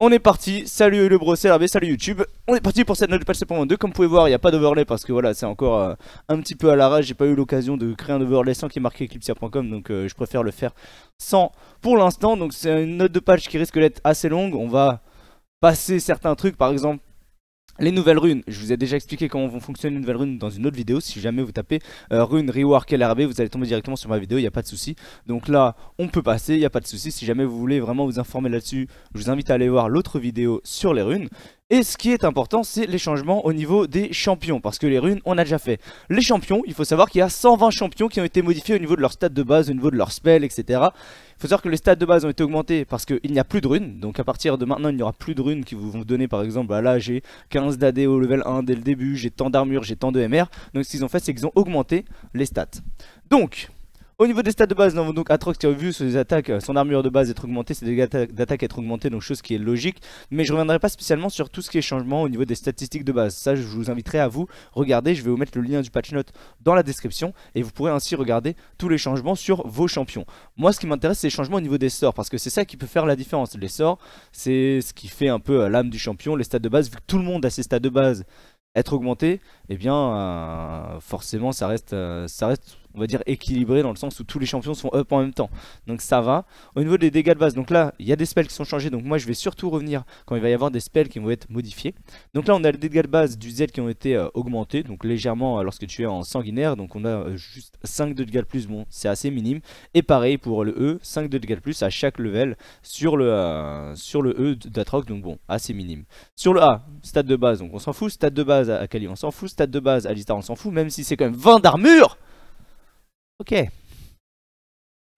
On est parti, salut le brosser, salut YouTube On est parti pour cette note de patch 7.2 Comme vous pouvez voir, il n'y a pas d'overlay parce que voilà, c'est encore euh, un petit peu à l'arrache J'ai pas eu l'occasion de créer un overlay sans qu'il marque marqué Eclipsia.com Donc euh, je préfère le faire sans pour l'instant Donc c'est une note de patch qui risque d'être assez longue On va passer certains trucs, par exemple les nouvelles runes, je vous ai déjà expliqué comment vont fonctionner les nouvelles runes dans une autre vidéo. Si jamais vous tapez runes euh, rune rework LRB, vous allez tomber directement sur ma vidéo, il n'y a pas de souci. Donc là, on peut passer, il n'y a pas de souci. Si jamais vous voulez vraiment vous informer là-dessus, je vous invite à aller voir l'autre vidéo sur les runes. Et ce qui est important, c'est les changements au niveau des champions, parce que les runes, on a déjà fait. Les champions, il faut savoir qu'il y a 120 champions qui ont été modifiés au niveau de leur stade de base, au niveau de leur spell, etc. Il faut savoir que les stats de base ont été augmentés parce qu'il n'y a plus de runes, donc à partir de maintenant, il n'y aura plus de runes qui vous vont donner, par exemple, bah là, j'ai 15 d'AD au level 1 dès le début, j'ai tant d'armure, j'ai tant de MR. Donc ce qu'ils ont fait, c'est qu'ils ont augmenté les stats. Donc, au niveau des stats de base, donc Atrox qui a vu attaques, euh, son armure de base être augmentée, ses dégâts d'attaque être augmentés, donc chose qui est logique. Mais je reviendrai pas spécialement sur tout ce qui est changement au niveau des statistiques de base. Ça, je vous inviterai à vous regarder. Je vais vous mettre le lien du patch note dans la description et vous pourrez ainsi regarder tous les changements sur vos champions. Moi, ce qui m'intéresse, c'est les changements au niveau des sorts parce que c'est ça qui peut faire la différence. Les sorts, c'est ce qui fait un peu euh, l'âme du champion. Les stats de base, vu que tout le monde a ses stats de base être augmenté, eh bien, euh, forcément, ça reste, ça reste on va dire équilibré dans le sens où tous les champions sont up en même temps. Donc ça va. Au niveau des dégâts de base, donc là il y a des spells qui sont changés. Donc moi je vais surtout revenir quand il va y avoir des spells qui vont être modifiés. Donc là on a les dégâts de base du Z qui ont été euh, augmentés. Donc légèrement euh, lorsque tu es en sanguinaire. Donc on a euh, juste 5 de dégâts de plus. Bon c'est assez minime. Et pareil pour le E, 5 de dégâts de plus à chaque level sur le, sur le E d'Atrox. Donc bon assez minime. Sur le A, stade de base donc on s'en fout. Stade de base à Kali on s'en fout. Stade de base à Alistar on s'en fout. Même si c'est quand même 20 d'armure Ok.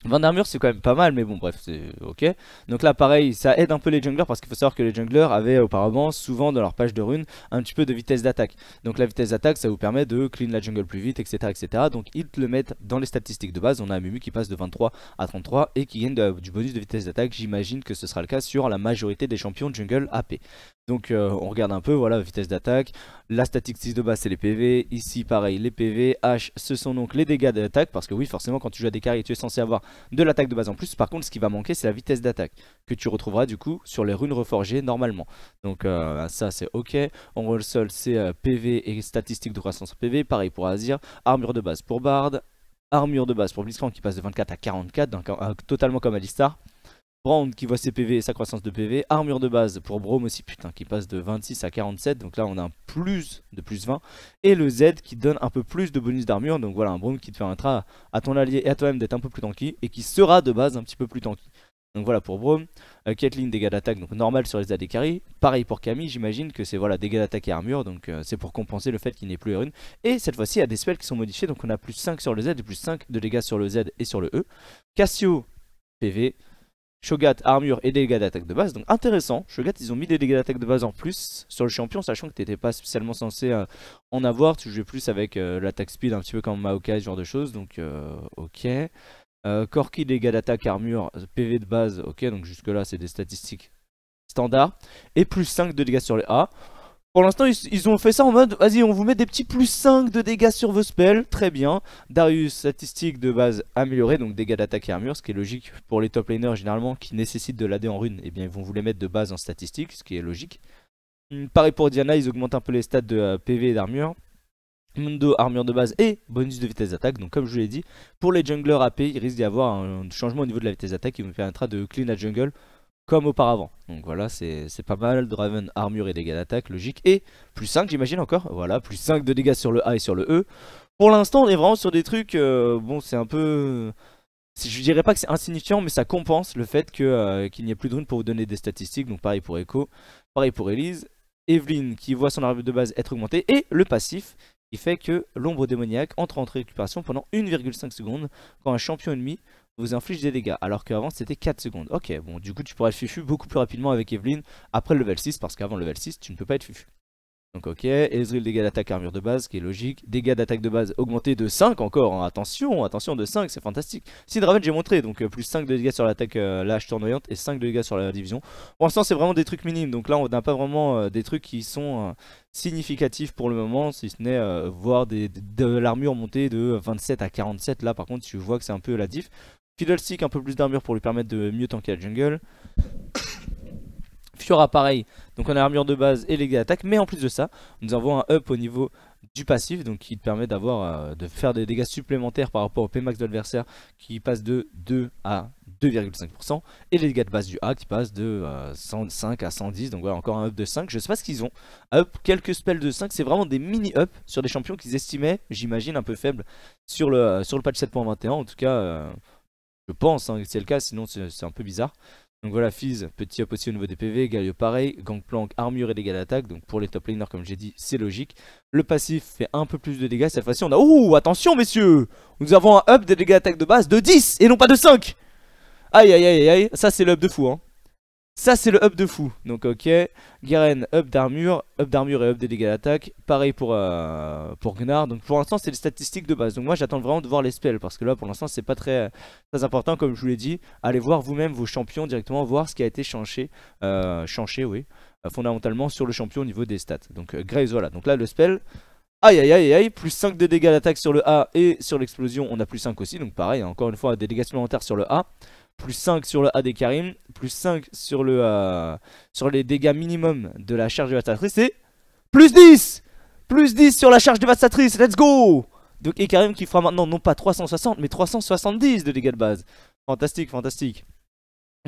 20 d'armure c'est quand même pas mal mais bon bref c'est ok Donc là pareil ça aide un peu les junglers parce qu'il faut savoir que les junglers avaient euh, auparavant souvent dans leur page de runes un petit peu de vitesse d'attaque Donc la vitesse d'attaque ça vous permet de clean la jungle plus vite etc etc Donc ils le mettent dans les statistiques de base On a Mumu qui passe de 23 à 33 et qui gagne du bonus de vitesse d'attaque J'imagine que ce sera le cas sur la majorité des champions jungle AP donc euh, on regarde un peu, voilà, vitesse d'attaque. La statistique de base, c'est les PV. Ici, pareil, les PV. H, ce sont donc les dégâts d'attaque. Parce que oui, forcément, quand tu joues à des carrés tu es censé avoir de l'attaque de base en plus. Par contre, ce qui va manquer, c'est la vitesse d'attaque. Que tu retrouveras du coup sur les runes reforgées normalement. Donc euh, ça, c'est ok. En le sol, c'est euh, PV et statistique de croissance PV. Pareil pour Azir. Armure de base pour Bard armure de base pour Blitzcrank qui passe de 24 à 44, donc, totalement comme Alistar. Brand qui voit ses PV et sa croissance de PV. Armure de base pour Brome aussi, putain, qui passe de 26 à 47. Donc là, on a un plus de plus 20. Et le Z qui donne un peu plus de bonus d'armure. Donc voilà, un Brome qui te permettra à ton allié et à toi-même d'être un peu plus tanky. Et qui sera de base un petit peu plus tanky. Donc voilà pour Brome. Euh, dégâts d'attaque, donc normal sur les AD carry. Pareil pour Camille, j'imagine que c'est voilà, dégâts d'attaque et armure, donc euh, c'est pour compenser le fait qu'il n'ait plus rune. Et cette fois-ci, il y a des spells qui sont modifiés, donc on a plus 5 sur le Z et plus 5 de dégâts sur le Z et sur le E. Cassio, PV. Shogat, armure et dégâts d'attaque de base. Donc intéressant, Shogat ils ont mis des dégâts d'attaque de base en plus sur le champion, sachant que t'étais pas spécialement censé euh, en avoir. Tu jouais plus avec euh, l'attaque speed, un petit peu comme Maokai, ce genre de choses. Donc euh, ok. Corki, dégâts d'attaque, armure, PV de base, ok. Donc jusque là c'est des statistiques standard. Et plus 5 de dégâts sur les A. Pour l'instant, ils, ont fait ça en mode, vas-y, on vous met des petits plus 5 de dégâts sur vos spells, très bien. Darius, statistique de base améliorée, donc dégâts d'attaque et armure, ce qui est logique pour les top laners généralement qui nécessitent de l'AD en rune, et eh bien ils vont vous les mettre de base en statistique, ce qui est logique. Hmm, pareil pour Diana, ils augmentent un peu les stats de euh, PV et d'armure. Mundo, armure de base et bonus de vitesse d'attaque. Donc comme je vous l'ai dit, pour les junglers AP, il risque d'y avoir un changement au niveau de la vitesse d'attaque qui vous permettra de clean la jungle comme auparavant. Donc voilà, c'est pas mal. Draven, armure et dégâts d'attaque, logique. Et plus 5, j'imagine encore. Voilà, plus 5 de dégâts sur le A et sur le E. Pour l'instant, on est vraiment sur des trucs... Euh, bon, c'est un peu... Je dirais pas que c'est insignifiant, mais ça compense le fait euh, qu'il n'y ait plus de runes pour vous donner des statistiques. Donc pareil pour Echo, pareil pour Elise. Evelyn qui voit son armure de base être augmentée. Et le passif qui fait que l'ombre démoniaque entre en récupération pendant 1,5 secondes quand un champion ennemi vous inflige des dégâts, alors qu'avant c'était 4 secondes. Ok, bon, du coup tu pourrais être fufu beaucoup plus rapidement avec Evelyn après le level 6, parce qu'avant le level 6, tu ne peux pas être fufu. Donc ok, Ezreal dégâts d'attaque armure de base, qui est logique. Dégâts d'attaque de base augmenté de 5 encore, hein. attention, attention, de 5, c'est fantastique. si Raven j'ai montré, donc euh, plus 5 de dégâts sur l'attaque euh, lâche tournoyante et 5 de dégâts sur la division. Pour l'instant c'est vraiment des trucs minimes, donc là on n'a pas vraiment euh, des trucs qui sont significatifs pour le moment, si ce n'est voir des, de l'armure monter de 27 à 47, là par contre tu vois que c'est un peu la diff. Fiddlestick, un peu plus d'armure pour lui permettre de mieux tanker la jungle. Fiora, pareil. Donc on a armure de base et les dégâts d'attaque. Mais en plus de ça, nous avons un up au niveau du passif donc qui permet d'avoir euh, de faire des dégâts supplémentaires par rapport au Pmax de l'adversaire qui passe de 2 à 2,5% et les dégâts de base du A qui passe de 105 euh, à 110 donc voilà encore un up de 5 je sais pas ce qu'ils ont up quelques spells de 5 c'est vraiment des mini up sur des champions qu'ils estimaient j'imagine un peu faibles sur le, euh, sur le patch 7.21 en tout cas je pense hein, que c'est le cas, sinon c'est un peu bizarre. Donc voilà, Fizz, petit up aussi au niveau des PV, Galio pareil, Gangplank, armure et dégâts d'attaque, donc pour les top laners comme j'ai dit, c'est logique. Le passif fait un peu plus de dégâts, cette fois-ci on a... Ouh attention messieurs Nous avons un up des dégâts d'attaque de base de 10 et non pas de 5 Aïe aïe aïe aïe, ça c'est le de fou hein ça c'est le up de fou, donc ok, Garen up d'armure, up d'armure et up de dégâts d'attaque, pareil pour, euh, pour Gnar, donc pour l'instant c'est les statistiques de base, donc moi j'attends vraiment de voir les spells, parce que là pour l'instant c'est pas très, très important comme je vous l'ai dit, allez voir vous-même vos champions directement, voir ce qui a été changé, euh, changé oui, euh, fondamentalement sur le champion au niveau des stats, donc Graves voilà, donc là le spell, Aïe aïe aïe aïe, plus 5 de dégâts d'attaque sur le A et sur l'explosion on a plus 5 aussi, donc pareil, hein. encore une fois des dégâts supplémentaires sur le A plus 5 sur le AD Karim, plus 5 sur, le, euh, sur les dégâts minimum de la charge dévastatrice et plus 10 Plus 10 sur la charge dévastatrice, let's go Donc et Karim qui fera maintenant non pas 360 mais 370 de dégâts de base. Fantastique, fantastique.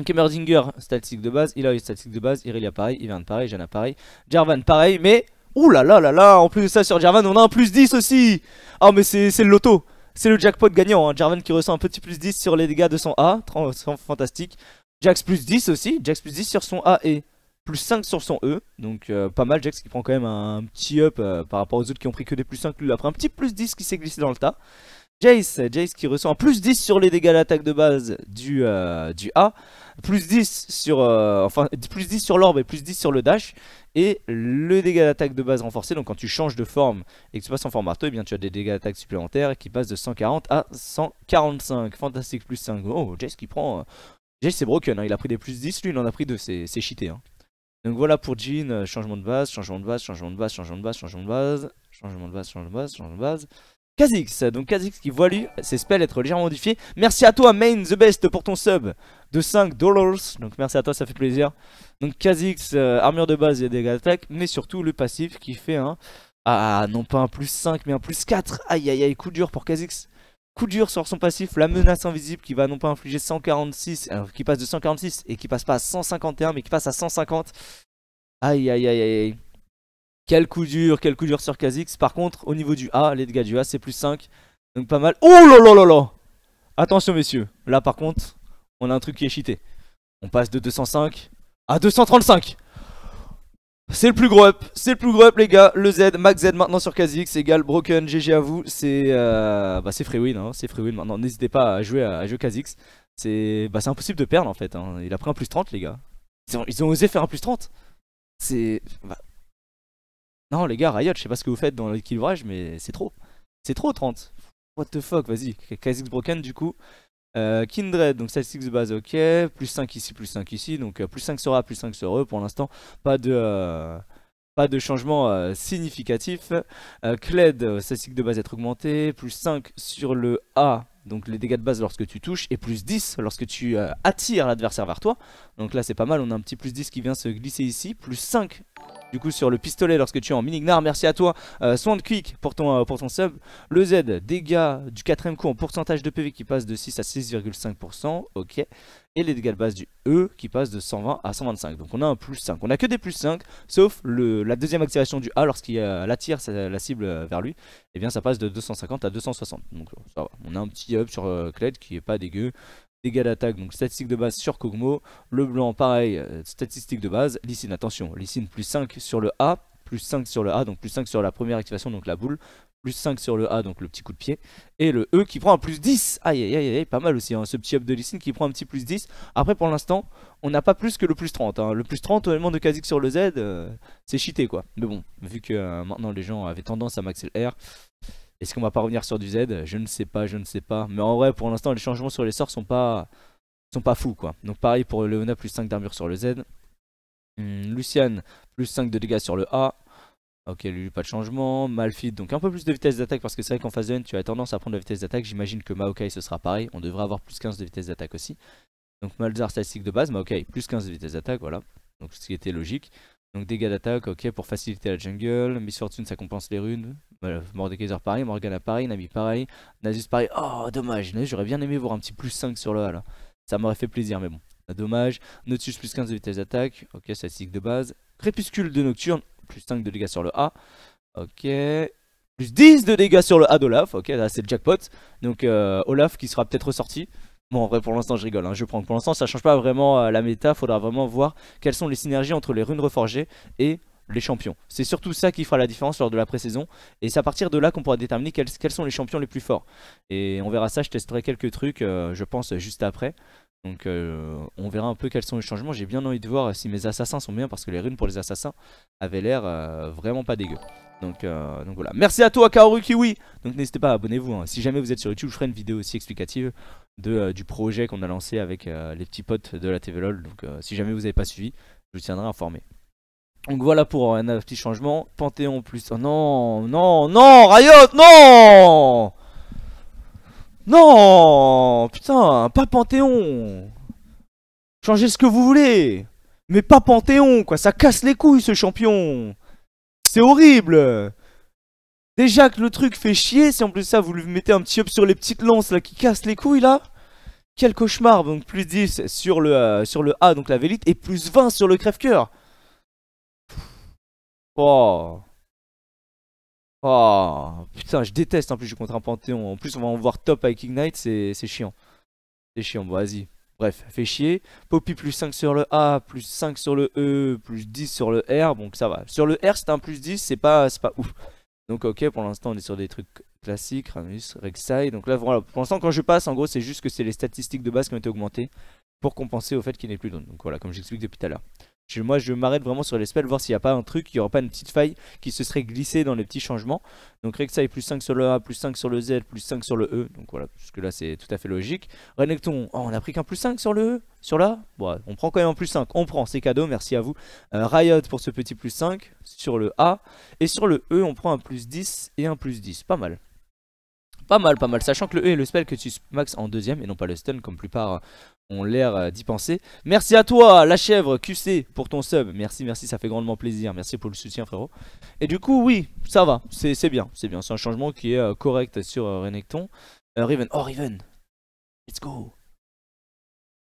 Kemmerzinger, statistique de base, il a une statistique de base, Irelia pareil, Ivern, pareil, Jana pareil, Jarvan pareil, mais... Ouh là là là là, en plus de ça sur Jarvan on a un plus 10 aussi Ah mais c'est le loto c'est le jackpot gagnant. Hein. Jarvan qui ressent un petit plus 10 sur les dégâts de son A. Fantastique. Jax plus 10 aussi. Jax plus 10 sur son A et plus 5 sur son E. Donc euh, pas mal. Jax qui prend quand même un, petit up euh, par rapport aux autres qui ont pris que des plus 5. Lui, après un petit plus 10 qui s'est glissé dans le tas. Jace, Jace qui reçoit un plus 10 sur les dégâts d'attaque de base du, euh, du A, plus 10 sur euh, enfin plus 10 sur l'orbe et plus 10 sur le dash et le dégât d'attaque de base renforcé. Donc quand tu changes de forme et que tu passes en forme marteau, eh bien tu as des dégâts d'attaque supplémentaires qui passent de 140 à 145. Fantastique plus 5. Oh, Jace qui prend euh, Jace c'est broken, hein. il a pris des plus 10, lui il en a pris 2, c'est cheaté hein. Donc voilà pour Jean, changement de base, changement de base, changement de base, changement de base, changement de base, changement de base, changement de base. Changement de base. Kazix Donc Kazix qui voit lui ses spells être légèrement modifiés. Merci à toi Main the Best pour ton sub de 5 dollars. Donc merci à toi, ça fait plaisir. Donc Kazix euh, armure de base et dégâts d'attaque, mais surtout le passif qui fait un ah non pas un plus 5 mais un plus 4. Aïe aïe aïe, coup dur pour Kazix Coup dur sur son passif, la menace invisible qui va non pas infliger 146, euh, qui passe de 146 et qui passe pas à 151 mais qui passe à 150. Aïe aïe aïe aïe. Quel coup dur, quel coup dur sur Kha'Zix. Par contre, au niveau du A, les dégâts du A, c'est plus 5. Donc pas mal. Oh là là là là Attention messieurs, là par contre, on a un truc qui est cheaté. On passe de 205 à 235 c'est le plus gros up, c'est le plus gros up les gars, le Z, max Z maintenant sur Kha'Zix Égal, Broken, GG à vous, c'est euh, bah, free win, hein, c'est free win maintenant, n'hésitez pas à jouer à, jouer Kha'Zix, c'est bah, c'est impossible de perdre en fait, hein. il a pris un plus 30 les gars, ils ont, osé faire un plus 30, c'est bah, non, les gars, Riot, je sais pas ce que vous faites dans l'équilibrage, mais c'est trop. C'est trop 30. What the fuck, vas-y. Kha'Zix Broken, du coup. Euh, Kindred, donc statistics de base, ok. Plus 5 ici, plus 5 ici. Donc euh, plus 5 sur A, plus 5 sur E. Pour l'instant, pas de. Euh, pas de changement significatif. Cled, statistique de base être augmenté, Plus 5 sur le A, donc les dégâts de base lorsque tu touches et plus 10 lorsque tu euh, attires l'adversaire vers toi. Donc là c'est pas mal, on a un petit plus 10 qui vient se glisser ici, plus 5 du coup sur le pistolet lorsque tu es en mini-gnar, merci à toi euh, Soin de Quick pour ton, euh, pour ton sub. Le Z, dégâts du quatrième coup en pourcentage de PV qui passe de 6 à 6,5%, ok et les dégâts de base du E qui passent de 120 à 125. Donc on a un plus 5. On a que des plus 5, sauf le, la deuxième activation du A lorsqu'il euh, attire la cible euh, vers lui. Et eh bien ça passe de 250 à 260. Donc euh, On a un petit up sur Kled qui est pas dégueu. Dégâts d'attaque, donc statistique de base sur Kogmo. Le blanc, pareil, statistique de base. Lysine, attention, Lysine plus 5 sur le A, plus 5 sur le A, donc plus 5 sur la première activation, donc la boule, plus 5 sur le A, donc le petit coup de pied. Et le E qui prend un plus 10. Aïe, aïe, aïe, aïe pas mal aussi, hein, ce petit up de lysine qui prend un petit plus 10. Après, pour l'instant, on n'a pas plus que le plus 30. Hein. Le plus 30, totalement de Kazik sur le Z, euh, c'est cheaté, quoi. Mais bon, vu que euh, maintenant les gens avaient tendance à maxer le R, est-ce qu'on va pas revenir sur du Z Je ne sais pas, je ne sais pas. Mais en vrai, pour l'instant, les changements sur les sorts sont pas sont pas fous, quoi. Donc pareil pour Leona, plus 5 d'armure sur le Z. Hmm, Lucian, plus 5 de dégâts sur le A. Ok, lui, pas de changement. Malphite, donc un peu plus de vitesse d'attaque parce que c'est vrai qu'en phase de tu as tendance à prendre la vitesse d'attaque. J'imagine que Maokai, ce sera pareil. On devrait avoir plus 15 de vitesse d'attaque aussi. Donc Malzar, statistique de base, Maokai, plus 15 de vitesse d'attaque, voilà. Donc ce qui était logique. Donc dégâts d'attaque, ok, pour faciliter la jungle. Misfortune ça compense les runes. Euh, Mordekaiser, pareil. Morgana, pareil. Nami, pareil. Nasus, pareil. Oh, dommage. J'aurais bien aimé voir un petit plus 5 sur le A, Ça m'aurait fait plaisir, mais bon. Dommage. Notus, plus 15 de vitesse d'attaque. Ok, statistique de base. Crépuscule de Nocturne plus 5 de dégâts sur le A. Ok. Plus 10 de dégâts sur le A d'Olaf. Ok, là c'est le jackpot. Donc euh, Olaf qui sera peut-être ressorti. Bon, en vrai, pour l'instant, je rigole. Hein. je prends. Pour l'instant, ça change pas vraiment euh, la méta. Faudra vraiment voir quelles sont les synergies entre les runes reforgées et les champions. C'est surtout ça qui fera la différence lors de la pré-saison. Et c'est à partir de là qu'on pourra déterminer quels, sont les champions les plus forts. Et on verra ça, je testerai quelques trucs, euh, je pense, juste après. Donc euh, on verra un peu quels sont les changements. J'ai bien envie de voir si mes assassins sont bien parce que les runes pour les assassins avaient l'air euh, vraiment pas dégueu. Donc, euh, donc voilà. Merci à toi Kaoru Kiwi Donc n'hésitez pas, abonnez-vous. Hein. Si jamais vous êtes sur YouTube, je ferai une vidéo aussi explicative de, du projet qu'on a lancé avec les petits potes de la TVLOL. Donc si jamais vous n'avez pas suivi, je vous tiendrai informé. Donc voilà pour un petit changement. Panthéon plus... Oh non, non, non, Riot, non non Putain, pas Panthéon Changez ce que vous voulez Mais pas Panthéon, quoi, ça casse les couilles ce champion C'est horrible Déjà que le truc fait chier, si en plus ça vous lui mettez un petit up sur les petites lances là qui cassent les couilles là Quel cauchemar Donc plus 10 sur le, euh, sur le A, donc la Vélite, et plus 20 sur le crève cœur Oh Oh putain, je déteste en plus, je suis contre un Panthéon. En plus, on va en voir top avec Ignite, c'est chiant. C'est chiant, bon, vas-y. Bref, fait chier. Poppy plus 5 sur le A, plus 5 sur le E, plus 10 sur le R, donc ça va. Sur le R, c'est un plus 10, c'est pas, pas ouf. Donc ok, pour l'instant, on est sur des trucs classiques, Ranus, Rek'Sai. Donc là, voilà, pour l'instant, quand je passe, en gros, c'est juste que c'est les statistiques de base qui ont été augmentées pour compenser au fait qu'il n'est plus d'onde. Donc voilà, comme j'explique depuis tout à l'heure moi, je m'arrête vraiment sur les spells, voir s'il n'y a pas un truc, il n'y aura pas une petite faille qui se serait glissée dans les petits changements. Donc Rek'Sai plus 5 sur le A, plus 5 sur le Z, plus 5 sur le E. Donc voilà, puisque là c'est tout à fait logique. Renekton, oh, on n'a pris qu'un plus 5 sur le E Sur l'A Bon, on prend quand même un plus 5. On prend, c'est cadeau, merci à vous. Euh, Riot pour ce petit plus 5 sur le A. Et sur le E, on prend un plus 10 et un plus 10. Pas mal. Pas mal, pas mal. Sachant que le E est le spell que tu max en deuxième et non pas le stun comme plupart l'air euh, d'y penser. Merci à toi, la chèvre QC, pour ton sub. Merci, merci, ça fait grandement plaisir. Merci pour le soutien, frérot. Et du coup, oui, ça va, c'est bien, c'est bien. C'est un changement qui est euh, correct sur euh, Renekton. oh Riven, let's go.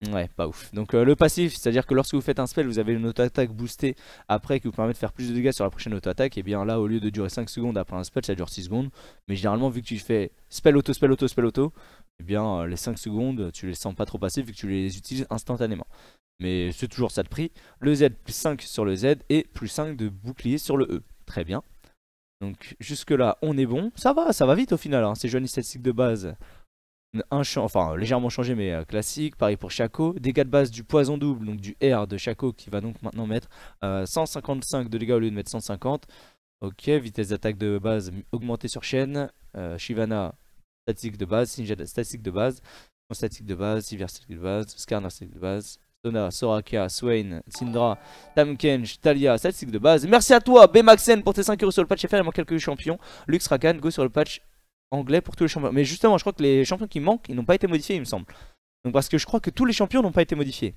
Ouais, pas ouf. Donc euh, le passif, c'est-à-dire que lorsque vous faites un spell, vous avez une auto-attaque boostée après qui vous permet de faire plus de dégâts sur la prochaine auto-attaque. Et bien là, au lieu de durer 5 secondes après un spell, ça dure 6 secondes. Mais généralement, vu que tu fais spell auto, spell auto, spell auto, et eh bien euh, les 5 secondes, tu les sens pas trop passer vu que tu les utilises instantanément. Mais c'est toujours ça de prix. Le Z, plus 5 sur le Z et plus 5 de bouclier sur le E. Très bien. Donc jusque là, on est bon. Ça va, ça va vite au final. ces hein. C'est statistiques de base un enfin légèrement changé mais euh, classique, pareil pour Chaco, dégâts de base du poison double, donc du R de Chaco qui va donc maintenant mettre 155 euh, de dégâts au lieu de mettre 150. Ok, vitesse d'attaque de base augmentée sur chaîne, euh, Shivana statique de base, Sinja statique de base, statique de base, Sivir statique de base, Skarner statique de base, Sona, Soraka, Swain, Sindra, Tamkench, Talia, statistique de base. Merci à toi, Bmaxen pour tes 5 euros sur le patch FR, il quelques champions. Lux Rakan, go sur le patch anglais pour tous les champions. Mais justement, je crois que les champions qui manquent, ils n'ont pas été modifiés, il me semble. Donc parce que je crois que tous les champions n'ont pas été modifiés.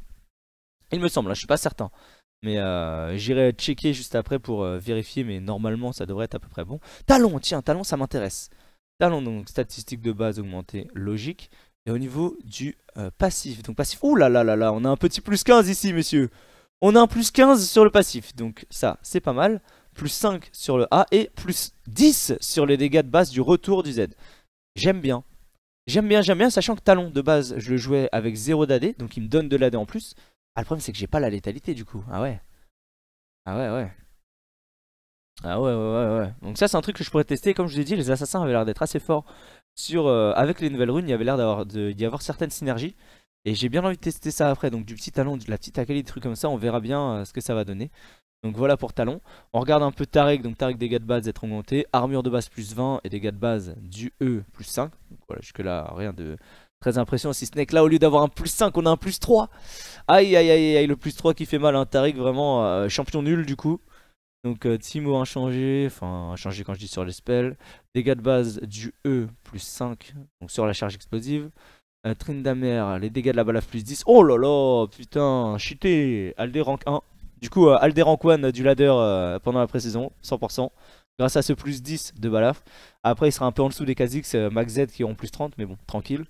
Il me semble, hein, je suis pas certain. Mais euh, j'irai checker juste après pour euh, vérifier, mais normalement ça devrait être à peu près bon. Talon, tiens, talon ça m'intéresse. Talon, donc statistique de base augmentée, logique. Et au niveau du euh, passif, donc passif, ouh là là là là, on a un petit plus 15 ici, messieurs. On a un plus 15 sur le passif, donc ça c'est pas mal plus 5 sur le A et plus 10 sur les dégâts de base du retour du Z. J'aime bien. J'aime bien, j'aime bien, sachant que Talon, de base, je le jouais avec 0 d'AD, donc il me donne de l'AD en plus. Ah, le problème, c'est que j'ai pas la létalité, du coup. Ah ouais. Ah ouais, ouais. Ah ouais, ouais, ouais, Donc ça, c'est un truc que je pourrais tester. Comme je vous ai dit, les assassins avaient l'air d'être assez forts. Sur, euh, avec les nouvelles runes, il y avait l'air d'avoir d'y avoir certaines synergies. Et j'ai bien envie de tester ça après. Donc du petit talon, de la petite Akali, des trucs comme ça, on verra bien euh, ce que ça va donner. Donc voilà pour talon. On regarde un peu Tarek, donc Tarek dégâts de base être augmenté, armure de base plus 20 et dégâts de base du E plus 5. Donc voilà, jusque là rien de très impressionnant si ce n'est que là au lieu d'avoir un plus 5 on a un plus 3. Aïe aïe aïe aïe, le plus 3 qui fait mal, hein. Tarek vraiment euh, champion nul du coup. Donc euh, Timo a changé, enfin changé quand je dis sur les spells. Dégâts de base du E plus 5, donc sur la charge explosive. Euh, Trindamer, les dégâts de la balave plus 10. Oh là là, putain, cheaté Alde rank 1. Du coup, euh, Alderan Kwan du ladder euh, pendant la pré-saison, 100%. Grâce à ce plus 10 de Balaf. Après, il sera un peu en dessous des Kha'Zix, euh, Max Z qui ont plus 30, mais bon, tranquille.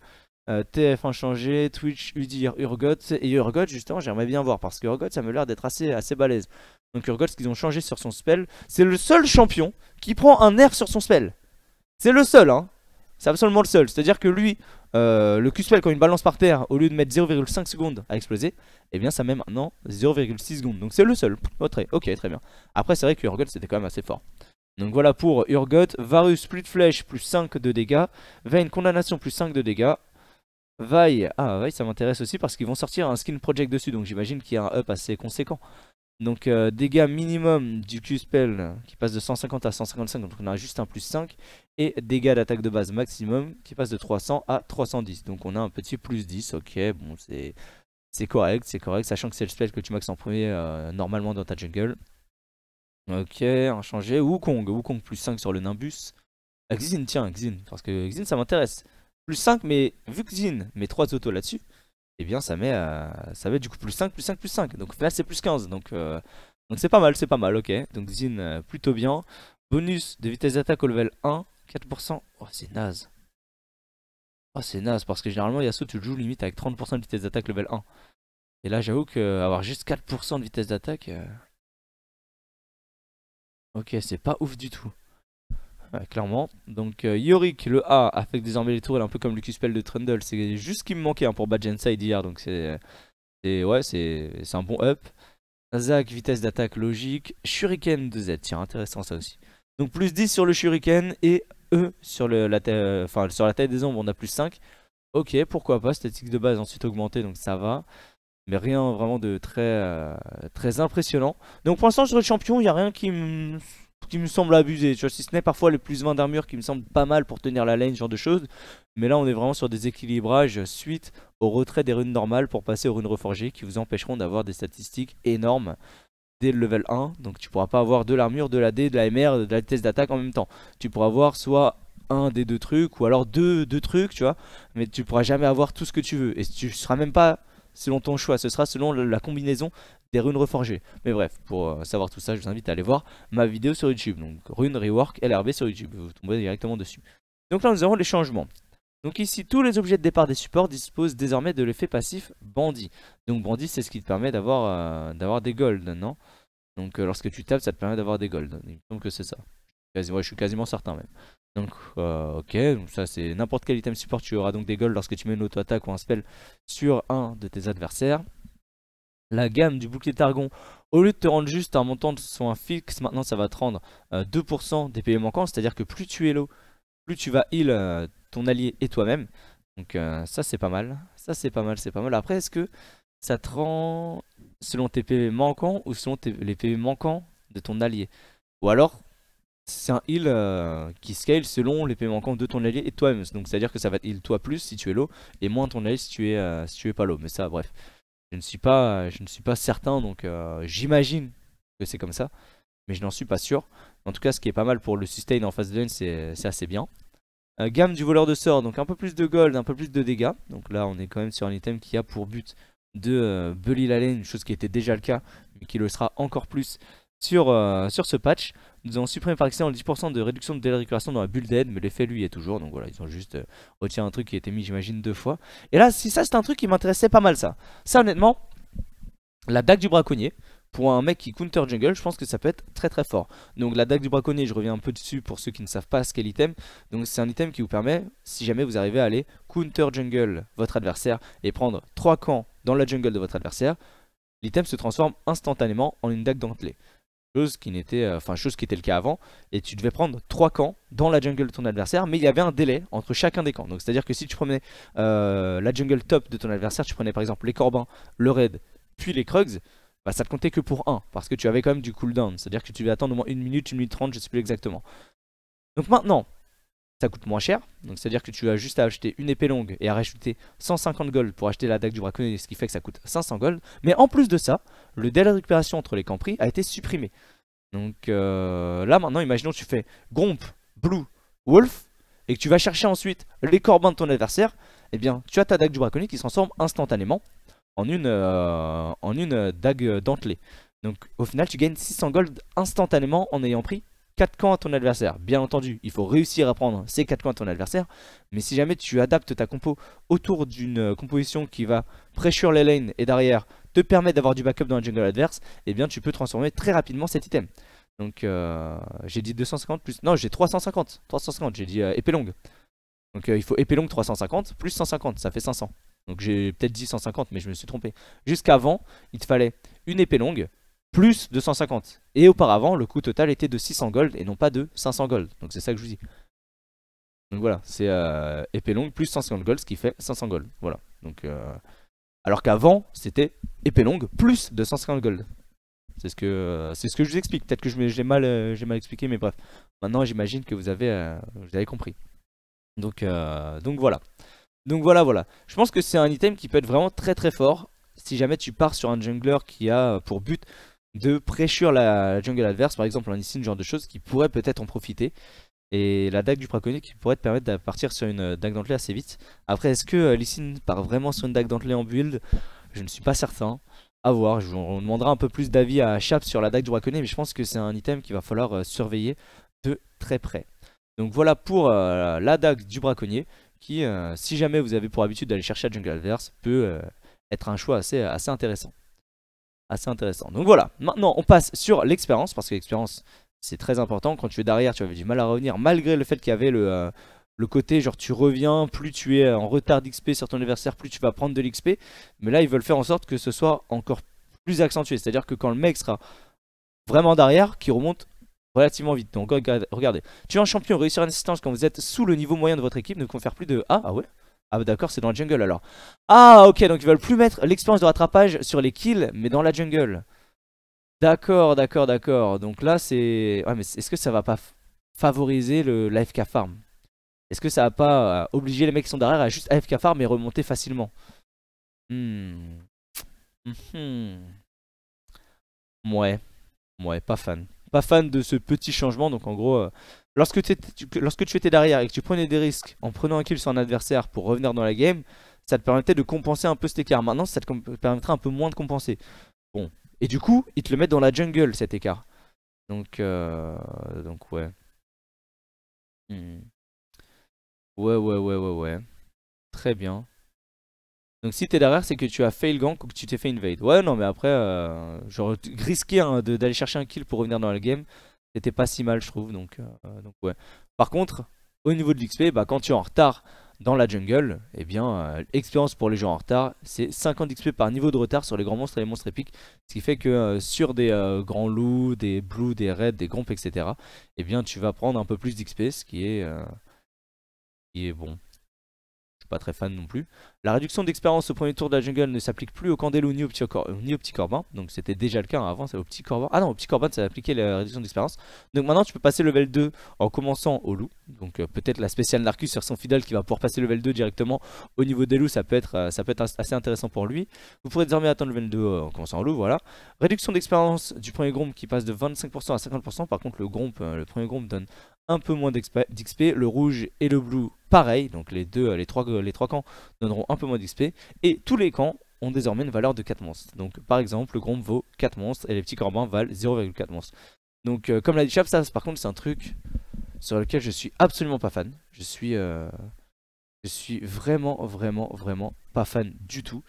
TF1 changé, Twitch, Udir, Urgot. Et Urgot, justement, j'aimerais bien voir parce que Urgot, ça me l'air d'être assez, assez balèze. Donc Urgot, ce qu'ils ont changé sur son spell, c'est le seul champion qui prend un nerf sur son spell. C'est le seul, hein. C'est absolument le seul. C'est-à-dire que lui, euh, le Q-Spell quand il balance par terre, au lieu de mettre 0,5 secondes à exploser, et eh bien ça met maintenant 0,6 secondes. Donc c'est le seul. Oh, ok, très bien. Après, c'est vrai que Urgot c'était quand même assez fort. Donc voilà pour Urgot. Varus, plus de flèche plus 5 de dégâts. Vayne, condamnation, plus 5 de dégâts. Vaille, ah Vaille ça m'intéresse aussi parce qu'ils vont sortir un skin project dessus, donc j'imagine qu'il y a un up assez conséquent. Donc euh, dégâts minimum du Q-Spell euh, qui passe de 150 à 155, donc on a juste un plus 5. Et dégâts d'attaque de base maximum qui passe de 300 à 310. Donc on a un petit plus 10, ok, bon c'est... correct, c'est correct, sachant que c'est le spell que tu maxes en premier euh, normalement dans ta jungle. Ok, un changé. Wukong, Wukong plus 5 sur le Nimbus. Xin, tiens, Xin, parce que Xin ça m'intéresse. Plus 5, mais vu que Xin met 3 autos là-dessus, eh bien ça met, euh, ça du coup plus 5, plus 5, plus 5. Donc là c'est plus 15. Donc euh, donc c'est pas mal, c'est pas mal, ok. Donc Zin euh, plutôt bien. Bonus de vitesse d'attaque au level 1, 4%. Oh c'est naze. Oh c'est naze parce que généralement Yasuo tu le joues limite avec 30% de vitesse d'attaque level 1. Et là j'avoue que avoir juste 4% de vitesse d'attaque. Ok c'est pas ouf du tout clairement. Donc euh, Yorick, le A, affecte désormais les tourelles un peu comme le Q-Spell de Trundle. C'est juste ce qui me manquait hein, pour battre Genside hier. Donc c'est. Ouais, c'est un bon up. Zach, vitesse d'attaque logique. Shuriken de z tiens, intéressant ça aussi. Donc plus 10 sur le Shuriken et E sur, le, la, euh, enfin, sur la taille des ombres, on a plus 5. Ok, pourquoi pas, statique de base ensuite augmentée, donc ça va. Mais rien vraiment de très, euh, très impressionnant. Donc pour l'instant, sur le champion, il n'y a rien qui me qui me semble abusé. Tu vois, si ce n'est parfois les plus 20 d'armure qui me semble pas mal pour tenir la lane, ce genre de choses. Mais là, on est vraiment sur des équilibrages suite au retrait des runes normales pour passer aux runes reforgées qui vous empêcheront d'avoir des statistiques énormes dès le level 1. Donc tu pourras pas avoir de l'armure, de la D, de la MR, de la vitesse d'attaque en même temps. Tu pourras avoir soit un des deux trucs ou alors deux, deux trucs, tu vois. Mais tu pourras jamais avoir tout ce que tu veux. Et tu seras même pas selon ton choix, ce sera selon la combinaison runes reforgées. Mais bref, pour euh, savoir tout ça, je vous invite à aller voir ma vidéo sur YouTube. Donc rune rework LRB sur YouTube, vous tombez directement dessus. Donc là nous avons les changements. Donc ici, tous les objets de départ des supports disposent désormais de l'effet passif bandit. Donc bandit, c'est ce qui te permet d'avoir euh, d'avoir des golds, non Donc euh, lorsque tu tapes, ça te permet d'avoir des golds. Il me semble que c'est ça. Je quasiment, je suis quasiment certain même. Donc ok, donc ça c'est n'importe quel item support, tu auras donc des golds lorsque tu mets une auto-attaque ou un spell sur un de tes adversaires la gamme du bouclier Targon, au lieu de te rendre juste un montant de soins fixe, maintenant ça va te rendre 2% euh, des PV manquants, c'est-à-dire que plus tu es low, plus tu vas heal euh, ton allié et toi-même. Donc euh, ça c'est pas mal, ça c'est pas mal, c'est pas mal. Après est-ce que ça te rend selon tes PV manquants ou selon tes, les PV manquants de ton allié Ou alors c'est un heal qui scale selon les PV manquants de ton allié et toi-même. Donc c'est-à-dire que ça va te heal toi plus si tu es low et moins ton allié si tu es, si tu es pas low. Mais ça bref, je ne suis pas, je ne suis pas certain, donc euh, j'imagine que c'est comme ça, mais je n'en suis pas sûr. En tout cas, ce qui est pas mal pour le sustain en phase de lane, c'est assez bien. Euh, gamme du voleur de sort, donc un peu plus de gold, un peu plus de dégâts. Donc là, on est quand même sur un item qui a pour but de euh, bully la lane, chose qui était déjà le cas, mais qui le sera encore plus sur, euh, sur ce patch, nous avons supprimé par accident 10% de réduction de délai de récupération dans la bulle d'aide, mais l'effet lui est toujours, donc voilà, ils ont juste euh, retiré un truc qui a été mis j'imagine deux fois. Et là, si ça c'est un truc qui m'intéressait pas mal ça. Ça honnêtement, la dague du braconnier, pour un mec qui counter jungle, je pense que ça peut être très très fort. Donc la dague du braconnier, je reviens un peu dessus pour ceux qui ne savent pas ce qu'est l'item. Donc c'est un item qui vous permet, si jamais vous arrivez à aller counter jungle votre adversaire et prendre trois camps dans la jungle de votre adversaire, l'item se transforme instantanément en une dague dentelée. Chose qui, n'était, euh, enfin, chose qui était le cas avant, et tu devais prendre trois camps dans la jungle de ton adversaire, mais il y avait un délai entre chacun des camps. Donc c'est-à-dire que si tu prenais euh, la jungle top de ton adversaire, tu prenais par exemple les Corbins, le Raid, puis les Krugs, bah, ça te comptait que pour un parce que tu avais quand même du cooldown, c'est-à-dire que tu devais attendre au moins 1 minute, 1 minute 30, je sais plus exactement. Donc maintenant, ça coûte moins cher. Donc c'est-à-dire que tu as juste à acheter une épée longue et à rajouter 150 gold pour acheter la dague du braconnier, ce qui fait que ça coûte 500 gold. Mais en plus de ça, le délai de récupération entre les camps pris a été supprimé. Donc euh, là maintenant, imaginons que tu fais Gromp, Blue, Wolf, et que tu vas chercher ensuite les corbins de ton adversaire, eh bien tu as ta dague du braconnier qui se transforme instantanément en une, euh, en une dague dentelée. Donc au final, tu gagnes 600 gold instantanément en ayant pris 4 camps à ton adversaire. Bien entendu, il faut réussir à prendre ces 4 camps à ton adversaire, mais si jamais tu adaptes ta compo autour d'une euh, composition qui va pressure les lanes et derrière te permet d'avoir du backup dans la jungle adverse, eh bien tu peux transformer très rapidement cet item. Donc euh, j'ai dit 250 plus... Non, j'ai 350. 350, j'ai dit euh, épée longue. Donc il faut épée longue 350 plus 150, ça fait 500. Donc j'ai peut-être dit 150, mais je me suis trompé. Jusqu'avant, il te fallait une épée longue, plus 250. Et auparavant, le coût total était de 600 gold et non pas de 500 gold. Donc c'est ça que je vous dis. Donc voilà, c'est euh, épée longue plus 150 gold, ce qui fait 500 gold. Voilà. Donc, euh, alors qu'avant, c'était épée longue plus 250 gold. C'est ce, que, euh, c'est ce que je vous explique. Peut-être que j'ai mal, mal expliqué, mais bref. Maintenant, j'imagine que vous avez, vous avez compris. Donc, donc voilà. Donc voilà, voilà. Je pense que c'est un item qui peut être vraiment très très fort si jamais tu pars sur un jungler qui a pour but de pressure la, jungle adverse, par exemple en ici, un genre de choses qui pourrait peut-être en profiter. Et la dague du braconnier qui pourrait te permettre de partir sur une euh, dague dentelée assez vite. Après, est-ce que euh, l'issine part vraiment sur une dague dentelée en build Je ne suis pas certain. A voir, on demandera un peu plus d'avis à Chap sur la dague du braconnier mais je pense que c'est un item qu'il va falloir euh, surveiller de très près. Donc voilà pour la dague du braconnier, qui, si jamais vous avez pour habitude d'aller chercher la jungle adverse, peut être un choix assez intéressant assez intéressant. Donc voilà, maintenant on passe sur l'expérience, parce que l'expérience c'est très important. Quand tu es derrière, tu avais du mal à revenir, malgré le fait qu'il y avait le, euh, le, côté genre tu reviens, plus tu es en retard d'XP sur ton adversaire, plus tu vas prendre de l'XP. Mais là ils veulent faire en sorte que ce soit encore plus accentué, c'est-à-dire que quand le mec sera vraiment derrière, qui remonte relativement vite. Donc regardez, tu es un champion, réussir une assistance quand vous êtes sous le niveau moyen de votre équipe ne confère plus de... Ah, ah ouais ah bah, d'accord, c'est dans la jungle alors. Ah ok, donc ils veulent plus mettre l'expérience de rattrapage sur les kills, mais dans la jungle. D'accord, d'accord, d'accord. Donc là, c'est... Ouais, mais est-ce que ça va pas favoriser le l'AFK farm Est-ce que ça va pas euh, obliger les mecs qui sont derrière à juste AFK farm et remonter facilement hmm. Mmh. Ouais. Ouais, pas fan. Pas fan de ce petit changement, donc en gros... Euh, Lorsque, tu, étais derrière et que tu prenais des risques en prenant un kill sur un adversaire pour revenir dans la game, ça te permettait de compenser un peu cet écart. Maintenant, ça te permettrait un peu moins de compenser. Bon. Et du coup, ils te le mettent dans la jungle, cet écart. Donc, euh... donc ouais. Hmm. Ouais, ouais, ouais, ouais, ouais. Très bien. Donc si t'es derrière, c'est que tu as fail gank ou que tu t'es fait invade. Ouais, non, mais après, euh, genre risquer hein, d'aller chercher un kill pour revenir dans la game, c'était pas si mal, je trouve. Donc, euh, donc ouais. Par contre, au niveau de l'XP, bah, quand tu es en retard dans la jungle, eh bien, euh, pour les gens en retard, c'est 50 XP par niveau de retard sur les grands monstres et les monstres épiques. Ce qui fait que euh, sur des grands loups, des blues, des reds, des grompes, etc., eh bien, tu vas prendre un peu plus d'XP, ce qui est, qui est bon pas très fan non plus. La réduction d'expérience au premier tour de la jungle ne s'applique plus au camp ni au Petit, euh, ni au petit corbin, Donc c'était déjà le cas hein, avant, c'est au Petit corbin. Ah non, au Petit corbin ça appliquait la réduction d'expérience. Donc maintenant, tu peux passer level 2 en commençant au loup. Donc euh, peut-être la spéciale Narcus sur son fidèle qui va pouvoir passer level 2 directement au niveau des loups. Ça peut être, euh, ça peut être assez intéressant pour lui. Vous pourrez désormais attendre level 2 en commençant au loup, voilà. Réduction d'expérience du premier groupe qui passe de 25% à 50%. Par contre, le le premier groupe donne un peu moins d'XP, le rouge et le bleu pareil, donc les deux, euh, les trois, euh, les trois camps donneront un peu moins d'XP, et tous les camps ont désormais une valeur de 4 monstres. Donc par exemple, le Gromp vaut 4 monstres et les petits corbins valent 0,4 monstres. Donc euh, comme l'a dit Chap, ça par contre c'est un truc sur lequel je suis absolument pas fan. Je suis, je suis vraiment, vraiment, vraiment pas fan du tout.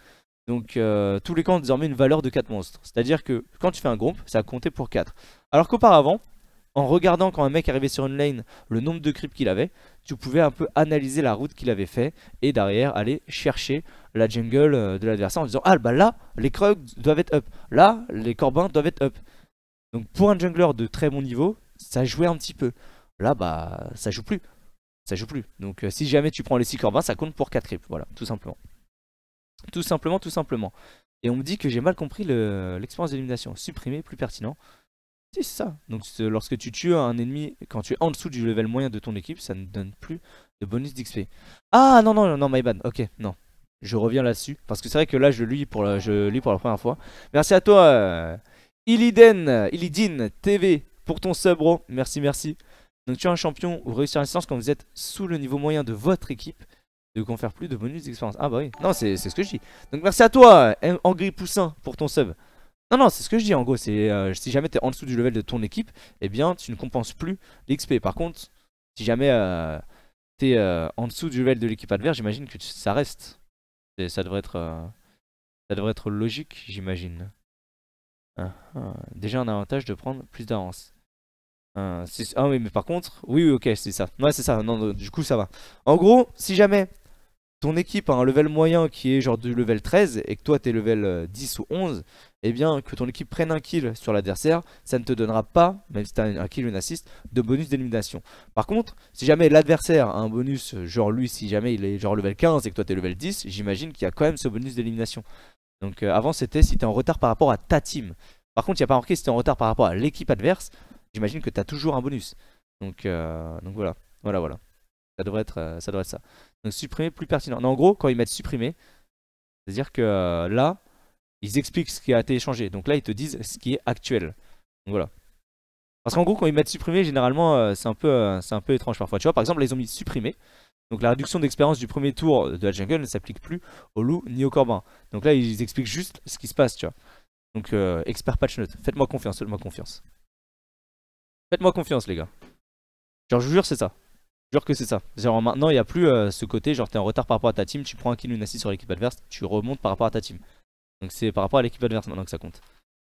Donc tous les camps ont désormais une valeur de 4 monstres. C'est-à-dire que quand tu fais un groupe ça a compté pour 4. Alors qu'auparavant, en regardant quand un mec arrivait sur une lane le nombre de creeps qu'il avait, tu pouvais un peu analyser la route qu'il avait fait et derrière aller chercher la jungle euh, de l'adversaire en disant ah bah là les Krugs doivent être up, là les Corbins doivent être up. Donc pour un jungler de très bon niveau, ça jouait un petit peu. Là bah ça joue plus, ça joue plus. Donc euh, si jamais tu prends les 6 Corbins, ça compte pour 4 creeps, voilà, tout simplement. Tout simplement, tout simplement. Et on me dit que j'ai mal compris l'expérience d'élimination. Supprimer, plus pertinent c'est ça. Donc lorsque tu tues un ennemi, quand tu es en dessous du level moyen de ton équipe, ça ne donne plus de bonus d'XP. Ah non, non, non, my bad. Ok, non. Je reviens là-dessus. Parce que c'est vrai que là, je lis, pour la, je lis pour la première fois. Merci à toi, euh, Iliden, TV, pour ton sub, bro. Merci, merci. Donc tu es un champion ou réussir une séance quand vous êtes sous le niveau moyen de votre équipe de confère plus de bonus d'expérience. Ah bah oui, non c'est ce que je dis. Donc merci à toi, euh, Angry Poussin, pour ton sub. Non, non, c'est ce que je dis en gros, c'est euh, si jamais tu es en dessous du level de ton équipe, eh bien tu ne compenses plus l'XP. Par contre, si jamais euh, T'es euh, en dessous du level de l'équipe adverse, j'imagine que ça reste. ça devrait être ça devrait être logique, j'imagine. Ah, ah, déjà un avantage de prendre plus d'avance. Ah, oui, mais par contre, oui, oui ok, c'est ça. Ouais, c'est ça, non, du coup ça va. En gros, si jamais ton équipe a un level moyen qui est genre du level 13 et que toi t'es level 10 ou 11, eh bien que ton équipe prenne un kill sur l'adversaire, ça ne te donnera pas, même si tu as un kill ou une assist, de bonus d'élimination. Par contre, si jamais l'adversaire a un bonus, genre lui, si jamais il est genre level 15 et que toi tu es level 10, j'imagine qu'il y a quand même ce bonus d'élimination. Donc euh, avant c'était si tu es en retard par rapport à ta team. Par contre, il n'y a pas marqué si tu en retard par rapport à l'équipe adverse, j'imagine que tu as toujours un bonus. Euh, donc, voilà, voilà, voilà. Ça devrait, être, euh, ça devrait être ça. Donc supprimer plus pertinent. en gros, quand ils mettent supprimer, c'est-à-dire que là, ils expliquent ce qui a été échangé. Donc là, ils te disent ce qui est actuel. Donc voilà. Parce qu'en gros, quand ils mettent supprimer, généralement, euh, c'est un, peu, euh, un peu étrange parfois. Tu vois, par exemple, là, ils ont mis supprimer. Donc la réduction d'expérience du premier tour de la jungle ne s'applique plus au loup ni au corbin. Donc là, ils expliquent juste ce qui se passe, tu vois. Donc, euh, expert patch note. Faites-moi confiance, faites-moi confiance. Faites-moi confiance, les gars. Genre, je vous jure, c'est ça. Je jure que c'est ça. Genre, maintenant, il n'y a plus ce côté, genre, t'es en retard par rapport à ta team, tu prends un kill, une assise sur l'équipe adverse, tu remontes par rapport à ta team. Donc c'est par rapport à l'équipe adverse maintenant que ça compte.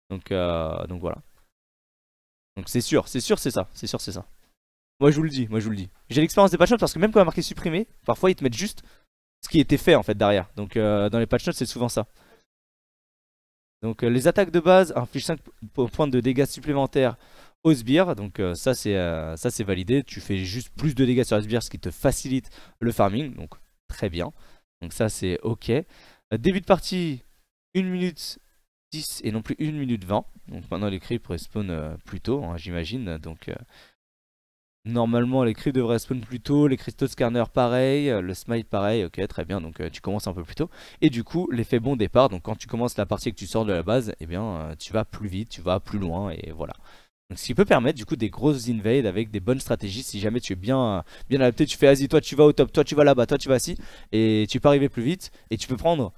Donc, euh, donc voilà. Donc c'est sûr, c'est sûr, c'est ça. C'est sûr, c'est ça. Moi je vous le dis, moi je vous le dis. J'ai l'expérience des patch notes parce que même quand il y a marqué supprimé, parfois ils te mettent juste ce qui était fait en fait derrière. Donc euh, dans les patch notes c'est souvent ça. Donc euh, les attaques de base infligent 5 points de dégâts supplémentaires aux sbires. Donc ça c'est ça c'est validé. Tu fais juste plus de dégâts sur les sbires, ce qui te facilite le farming. Donc très bien. Donc ça c'est ok. début de partie, 1 minute 10 et non plus 1 minute 20. Donc maintenant les cris pourraient spawn euh, plus tôt, hein, j'imagine. Donc euh, normalement les cris devraient spawn plus tôt, les cristaux de scanner pareil, euh, le smite pareil, ok très bien, donc tu commences un peu plus tôt. Et du coup l'effet bon départ, donc quand tu commences la partie et que tu sors de la base, eh bien tu vas plus vite, tu vas plus loin et voilà. Donc, ce qui peut permettre du coup des grosses invades avec des bonnes stratégies si jamais tu es bien, bien adapté, tu fais as-y, toi tu vas au top, toi tu vas là-bas, toi tu vas assis et tu peux arriver plus vite et tu peux prendre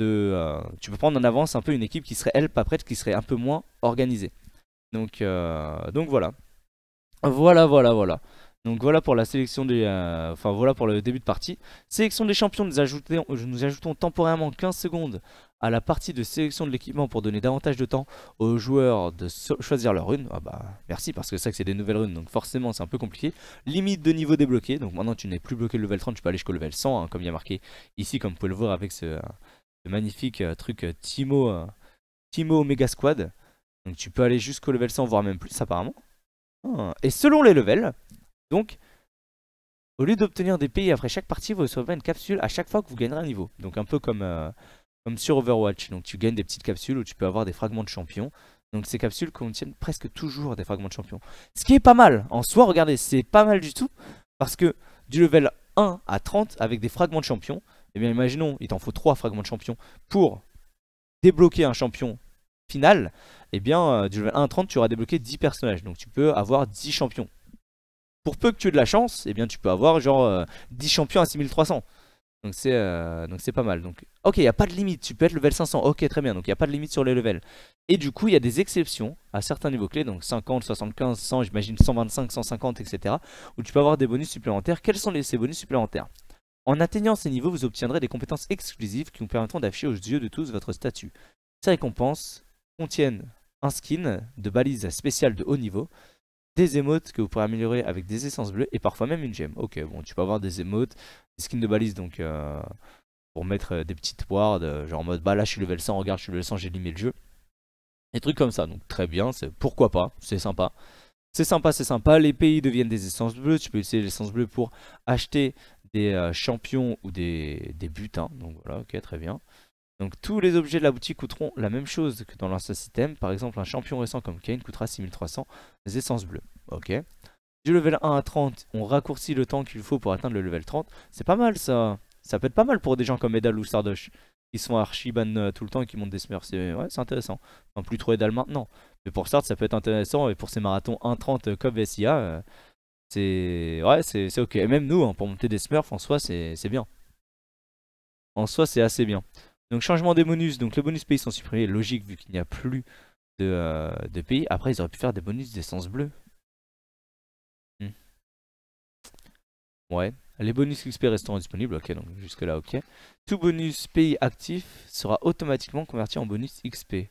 euh, tu peux prendre en avance un peu une équipe qui serait elle pas prête, qui serait un peu moins organisée. Donc, euh, donc voilà. Voilà, voilà, voilà. Donc voilà pour la sélection des, euh, enfin voilà pour le début de partie. Sélection des champions, nous ajoutons, nous ajoutons temporairement 15 secondes à la partie de sélection de l'équipement pour donner davantage de temps aux joueurs de choisir leur rune. Ah bah merci parce que c'est ça que c'est des nouvelles runes donc forcément c'est un peu compliqué. Limite de niveau débloqué, donc maintenant tu n'es plus bloqué le level 30, tu peux aller jusqu'au level 100 hein, comme il y a marqué ici comme vous pouvez le voir avec ce, magnifique magnifique euh, truc euh, Timo, euh, Timo Omega Squad. Donc tu peux aller jusqu'au level 100, voire même plus apparemment. Ah, et selon les levels, donc, au lieu d'obtenir des pays après chaque partie, vous recevrez une capsule à chaque fois que vous gagnerez un niveau. Donc un peu comme, comme sur Overwatch. Donc tu gagnes des petites capsules où tu peux avoir des fragments de champions. Donc ces capsules contiennent presque toujours des fragments de champions. Ce qui est pas mal. En soi, regardez, c'est pas mal du tout. Parce que du level 1 à 30, avec des fragments de champions, eh bien, imaginons, il t'en faut 3 fragments de champion pour débloquer un champion final. Et eh bien, euh, du level 1 à 30, tu auras débloqué 10 personnages. Donc, tu peux avoir 10 champions. Pour peu que tu aies de la chance, eh bien, tu peux avoir genre 10 euh, champions à 6300. Euh, donc c'est pas mal. Donc, ok, il n'y a pas de limite, tu peux être level 500. Ok, très bien, donc il n'y a pas de limite sur les levels. Et du coup, il y a des exceptions à certains niveaux clés, donc 50, 75, 100, j'imagine 125, 150, etc. Où tu peux avoir des bonus supplémentaires. Quels sont ces bonus supplémentaires en atteignant ces niveaux, vous obtiendrez des compétences exclusives qui vous permettront d'afficher aux yeux de tous votre statut. Ces récompenses contiennent un skin de balise spéciale de haut niveau, des émotes que vous pourrez améliorer avec des essences bleues et parfois même une gemme. Ok, bon, tu peux avoir des émotes, des skins de balise, donc euh, pour mettre euh, des petites wards, genre en mode bah là je suis level 100, regarde je suis level 100, j'ai limé le jeu. Des trucs comme ça, donc très bien, pourquoi pas, c'est sympa. C'est sympa, c'est sympa, les pays deviennent des essences bleues, tu peux utiliser l'essence bleue pour acheter des euh, champions ou des, butins. Donc voilà, ok, très bien. Donc tous les objets de la boutique coûteront la même chose que dans l'ancien système. Par exemple, un champion récent comme Kane coûtera 6300 essences bleues. Ok. Du level 1 à 30, on raccourcit le temps qu'il faut pour atteindre le level 30. C'est pas mal ça. Ça peut être pas mal pour des gens comme Edal ou Sardoche. Qui sont archiban euh, tout le temps et qui montent des smurfs. C'est intéressant. Enfin, plus trop Edal maintenant. Mais pour Sard, ça peut être intéressant. Et pour ces marathons 1.30 euh, comme SIA, c'est ouais, c'est ok. Et même nous, hein, pour monter des smurfs, en soi, c'est bien. En soi, c'est assez bien. Donc changement des bonus. Donc les bonus pays sont supprimés, logique vu qu'il n'y a plus de, euh, de, pays. Après, ils auraient pu faire des bonus d'essence bleue. Hmm. Ouais. Les bonus XP resteront disponibles, ok, donc jusque là, ok. Tout bonus pays actif sera automatiquement converti en bonus XP.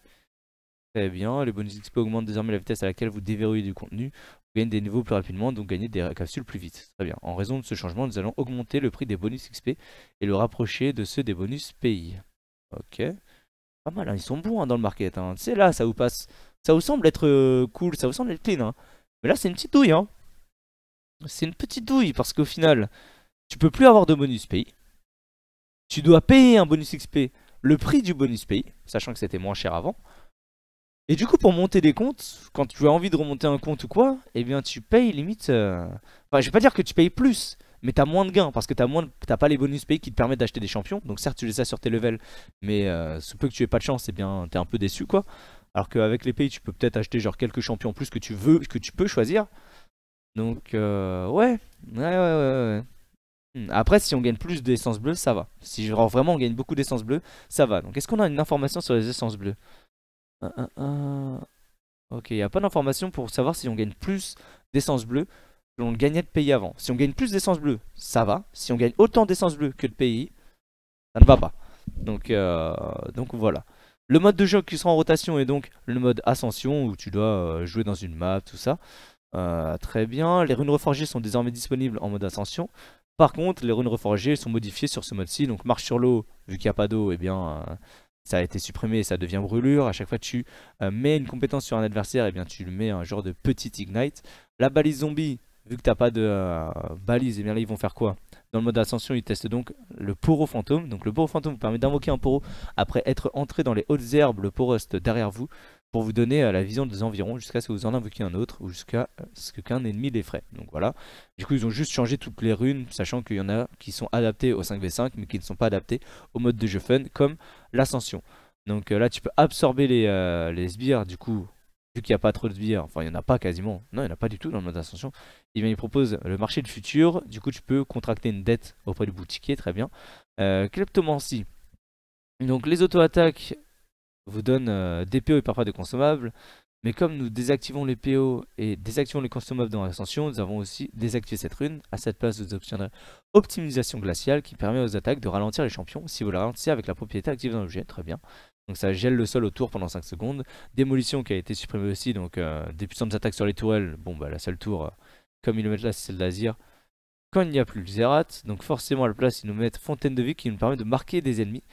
Très bien, les bonus XP augmentent désormais la vitesse à laquelle vous déverrouillez du contenu gagne des niveaux plus rapidement, donc gagner des capsules plus vite. Très bien. En raison de ce changement, nous allons augmenter le prix des bonus XP et le rapprocher de ceux des bonus pays. Ok. Pas mal, hein. ils sont bons hein, dans le market. Hein. C'est là, ça vous passe. Ça vous semble être euh, cool, ça vous semble être clean. Hein. Mais là, c'est une petite douille. hein C'est une petite douille parce qu'au final, tu peux plus avoir de bonus pays. Tu dois payer un bonus XP le prix du bonus pays, sachant que c'était moins cher avant. Et du coup, pour monter des comptes, quand tu as envie de remonter un compte ou quoi, eh bien tu payes limite... Euh, enfin, je vais pas dire que tu payes plus, mais t'as moins de gains, parce que t'as moins, t'as pas les bonus payés qui te permettent d'acheter des champions. Donc certes, tu les as sur tes levels, mais euh, peu que tu aies pas de chance, eh bien t'es un peu déçu quoi. Alors qu'avec les pays, tu peux peut-être acheter genre quelques champions plus que tu veux, que tu peux choisir. Donc euh, ouais. ouais, ouais, ouais, hmm, Après, si on gagne plus d'essence bleue, ça va. Si vraiment on gagne beaucoup d'essence bleue, ça va. Donc est-ce qu'on a une information sur les essences bleues euh, euh, euh. Ok, il n'y a pas d'information pour savoir si on gagne plus d'essence bleue que l'on gagnait de pays avant. Si on gagne plus d'essence bleue, ça va. Si on gagne autant d'essence bleue que le pays, ça ne va pas. Donc, voilà. Le mode de jeu qui sera en rotation est donc le mode ascension où tu dois jouer dans une map, tout ça. très bien, les runes reforgées sont désormais disponibles en mode ascension. Par contre, les runes reforgées sont modifiées sur ce mode-ci, donc marche sur l'eau, vu qu'il n'y a pas d'eau, et eh bien ça a été supprimé, ça devient brûlure. À chaque fois que tu euh, mets une compétence sur un adversaire, et eh bien tu lui mets un genre de petit ignite. La balise zombie, vu que t'as pas de euh, balise, et eh bien là ils vont faire quoi Dans le mode ascension, ils testent donc le poro fantôme. Donc le poro fantôme vous permet d'invoquer un poro après être entré dans les hautes herbes, le Rust derrière vous pour vous donner euh, la vision des environs jusqu'à ce que vous en invoquiez un autre ou jusqu'à euh, ce qu'un ennemi l'effraie. Donc voilà. Du coup, ils ont juste changé toutes les runes, sachant qu'il y en a qui sont adaptées au 5v5, mais qui ne sont pas adaptées au mode de jeu fun, comme l'ascension. Donc euh, là, tu peux absorber les, sbires, du coup, vu qu'il n'y a pas trop de sbires, enfin il n'y en a pas quasiment, non il n'y en a pas du tout dans le mode ascension, eh Ils bien il propose le marché du futur, du coup tu peux contracter une dette auprès du boutiquier, très bien. Euh, Donc les auto-attaques, vous donne euh, des PO et parfois des consommables. Mais comme nous désactivons les PO et désactivons les consommables dans l'ascension, nous avons aussi désactivé cette rune. A cette place, vous obtiendrez Optimisation Glaciale qui permet aux attaques de ralentir les champions si vous la ralentissez avec la propriété active d'un objet. Très bien. Donc ça gèle le sol autour pendant 5 secondes. Démolition qui a été supprimée aussi, donc euh, des puissantes attaques sur les tourelles. Bon, bah la seule tour, euh, comme ils le mettent là, c'est celle d'Azir. Quand il n'y a plus le Zerat, donc forcément à la place, ils nous mettent Fontaine de Vie qui nous permet de marquer des ennemis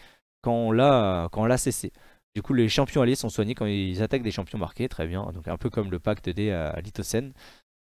quand on l'a cessé. Du coup, les champions alliés sont soignés quand ils attaquent des champions marqués, très bien. Donc un peu comme le pacte des à euh,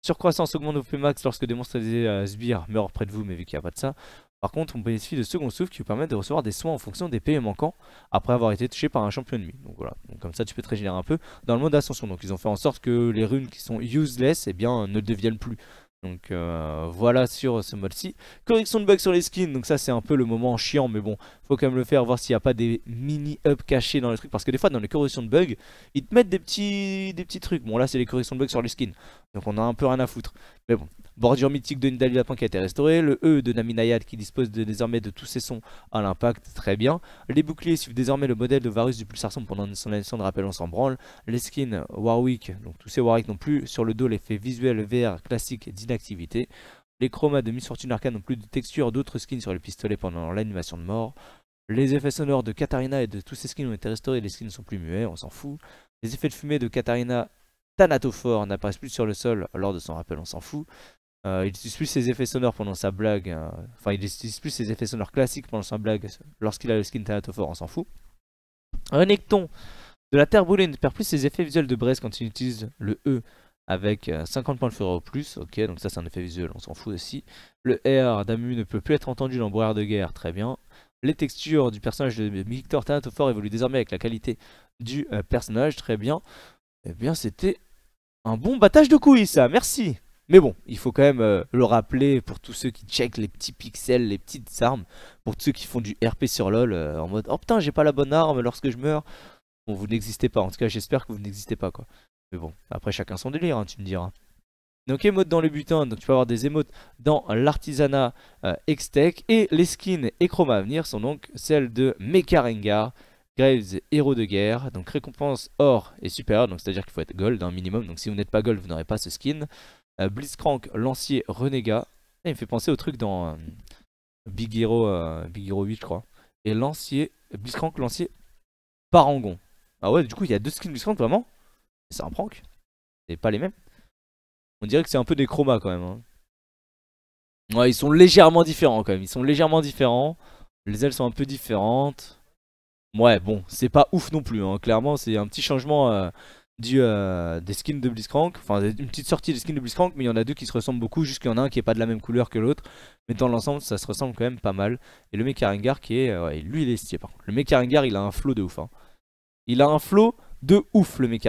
Surcroissance augmente vos max lorsque des monstres des euh, sbires meurent près de vous, mais vu qu'il n'y a pas de ça. Par contre, on bénéficie de second souffle qui vous permet de recevoir des soins en fonction des PM manquants après avoir été touché par un champion ennemi. Donc voilà, comme ça tu peux te régénérer un peu dans le monde ascension. Donc ils ont fait en sorte que les runes qui sont useless eh bien, ne deviennent plus. Donc euh, voilà sur ce mode-ci. Correction de bug sur les skins, donc ça c'est un peu le moment chiant, mais bon, faut quand même le faire, voir s'il n'y a pas des mini-up cachés dans les trucs, parce que des fois dans les corrections de bugs, ils te mettent des petits, des petits trucs. Bon là c'est les corrections de bugs sur les skins, donc on a un peu rien à foutre, mais bon. Bordure mythique de Nidali Lapin qui a été restaurée. Le E de Naminayad qui dispose de, désormais de tous ses sons à l'impact. Très bien. Les boucliers suivent désormais le modèle de Varus du Pulsar Sombre pendant son édition de rappel, on s'en branle. Les skins Warwick, donc tous ces Warwick non plus. Sur le dos, l'effet visuel VR classique d'inactivité. Les chromas de Miss Fortune Arcane n'ont plus de texture, d'autres skins sur les pistolets pendant l'animation de mort. Les effets sonores de Katarina et de tous ces skins ont été restaurés, les skins ne sont plus muets, on s'en fout. Les effets de fumée de Katarina Thanatophore n'apparaissent plus sur le sol lors de son rappel, on s'en fout. Euh, il utilise plus ses effets sonores pendant sa blague. Euh, enfin, il utilise plus ses effets sonores classiques pendant sa blague lorsqu'il a le skin Thanatophore, on s'en fout. Renekton de la Terre brûlée ne perd plus ses effets visuels de Brest quand il utilise le E avec 50 euh, points de fureur au plus. Ok, donc ça c'est un effet visuel, on s'en fout aussi. Le R d'Amu ne peut plus être entendu dans Brouillard de guerre, très bien. Les textures du personnage de Victor Thanatophore évoluent désormais avec la qualité du personnage, très bien. Eh bien, c'était un bon battage de couilles, ça, merci mais bon, il faut quand même euh, le rappeler pour tous ceux qui checkent les petits pixels, les petites armes, pour tous ceux qui font du RP sur LoL euh, en mode oh putain j'ai pas la bonne arme lorsque je meurs. Bon vous n'existez pas, en tout cas j'espère que vous n'existez pas quoi. Mais bon, après chacun son délire hein, tu me diras. Donc émote dans le butin, donc tu peux avoir des émotes dans l'artisanat euh, et les skins et chroma à venir sont donc celles de Rengar, Graves héros de guerre, donc récompense or et supérieur, donc c'est à dire qu'il faut être gold un hein, minimum, donc si vous n'êtes pas gold vous n'aurez pas ce skin. Euh, Lancier, Renégat. il me fait penser au truc dans euh, Big, Hero, 8, euh, je crois. Et Lancier, Blitzcrank, Lancier, Parangon. Ah ouais, du coup, il y a deux skins Blitzcrank, vraiment C'est un prank. C'est pas les mêmes. On dirait que c'est un peu des chromas quand même. Hein. Ouais, ils sont légèrement différents quand même. Ils sont légèrement différents. Les ailes sont un peu différentes. Ouais, bon, c'est pas ouf non plus. Hein. Clairement, c'est un petit changement. Euh, euh, des skins de Blitzcrank, enfin une petite sortie des skins de Blitzcrank, mais il y en a deux qui se ressemblent beaucoup, juste y en a un qui est pas de la même couleur que l'autre, mais dans l'ensemble ça se ressemble quand même pas mal. Et le mec qui est, euh, lui il est stylé par Le mec il a un flow de ouf, hein. il a un flow de ouf le mec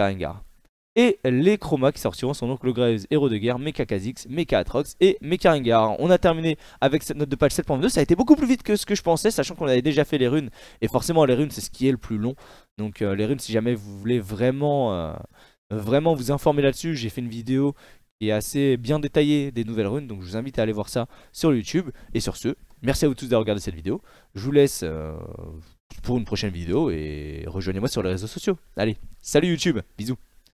Et les chromas qui sortiront sont donc le Graves, Héros de Guerre, Mecha Kha'Zix, Mecha Atrox et Mecha On a terminé avec cette note de patch 7.2, ça a été beaucoup plus vite que ce que je pensais, sachant qu'on avait déjà fait les runes, et forcément les runes c'est ce qui est le plus long. Donc euh, les runes, si jamais vous voulez vraiment, euh, vraiment vous informer là-dessus, j'ai fait une vidéo qui est assez bien détaillée des nouvelles runes. Donc je vous invite à aller voir ça sur YouTube. Et sur ce, merci à vous tous d'avoir regardé cette vidéo. Je vous laisse euh, pour une prochaine vidéo et rejoignez-moi sur les réseaux sociaux. Allez, salut YouTube, bisous